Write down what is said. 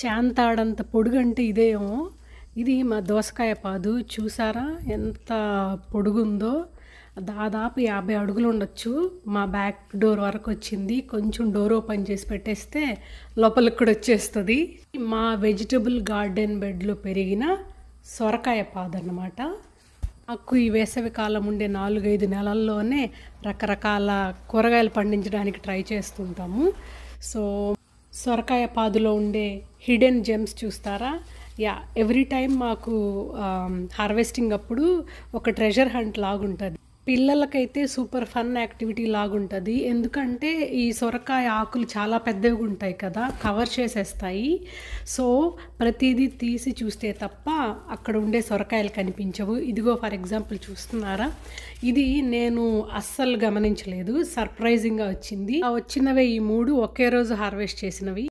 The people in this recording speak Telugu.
చాంతాడంత పొడుగంటే ఇదేమో ఇది మా దోసకాయ పాదు చూసారా ఎంత పొడుగుందో దాదాపు యాభై అడుగులు ఉండొచ్చు మా బ్యాక్ డోర్ వరకు వచ్చింది కొంచెం డోర్ ఓపెన్ చేసి పెట్టేస్తే లోపలికి కూడా వచ్చేస్తుంది మా వెజిటబుల్ గార్డెన్ బెడ్లో పెరిగిన సొరకాయ పాదన్నమాట నాకు ఈ వేసవి కాలం ఉండే నాలుగైదు నెలల్లోనే రకరకాల కూరగాయలు పండించడానికి ట్రై చేస్తుంటాము సో సొరకాయ పాదులో ఉండే హిడెన్ జెమ్స్ చూస్తారా యా ఎవ్రీ టైం మాకు హార్వెస్టింగ్ um, అప్పుడు ఒక ట్రెజర్ హంట్ లాగుంటుంది పిల్లలకైతే సూపర్ ఫన్ యాక్టివిటీ లాగుంటుంది ఎందుకంటే ఈ సొరకాయ ఆకులు చాలా పెద్దవి ఉంటాయి కదా కవర్ చేసేస్తాయి సో ప్రతిదీ తీసి చూస్తే తప్ప అక్కడ ఉండే సొరకాయలు కనిపించవు ఇదిగో ఫర్ ఎగ్జాంపుల్ చూస్తున్నారా ఇది నేను అస్సలు గమనించలేదు సర్ప్రైజింగ్గా వచ్చింది ఆ వచ్చినవే ఈ మూడు ఒకే రోజు హార్వెస్ట్ చేసినవి